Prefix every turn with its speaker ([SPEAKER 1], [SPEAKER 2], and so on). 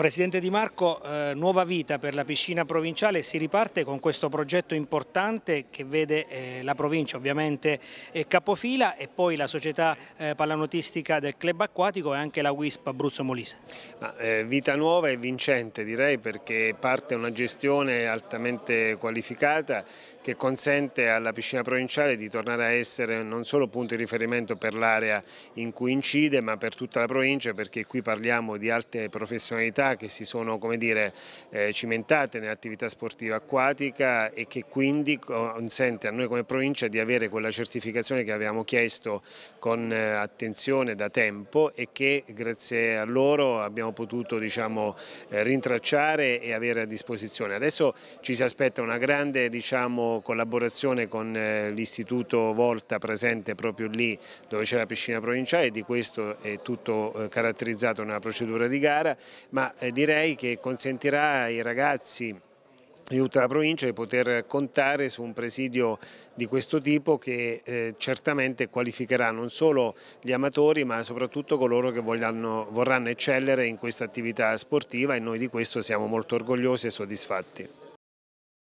[SPEAKER 1] Presidente Di Marco, eh, nuova vita per la piscina provinciale, si riparte con questo progetto importante che vede eh, la provincia ovviamente eh, capofila e poi la società eh, pallanotistica del club acquatico e anche la WISP Abruzzo Molise.
[SPEAKER 2] Ma, eh, vita nuova e vincente direi perché parte una gestione altamente qualificata che consente alla piscina provinciale di tornare a essere non solo punto di riferimento per l'area in cui incide ma per tutta la provincia perché qui parliamo di alte professionalità che si sono dire, eh, cimentate nell'attività sportiva acquatica e che quindi consente a noi come provincia di avere quella certificazione che avevamo chiesto con eh, attenzione da tempo e che grazie a loro abbiamo potuto diciamo, eh, rintracciare e avere a disposizione. Adesso ci si aspetta una grande diciamo, collaborazione con eh, l'istituto Volta presente proprio lì dove c'è la piscina provinciale e di questo è tutto caratterizzato nella procedura di gara, ma direi che consentirà ai ragazzi di tutta la provincia di poter contare su un presidio di questo tipo che eh, certamente qualificherà non solo gli amatori ma soprattutto coloro che vogliono, vorranno eccellere in questa attività sportiva e noi di questo siamo molto orgogliosi e soddisfatti.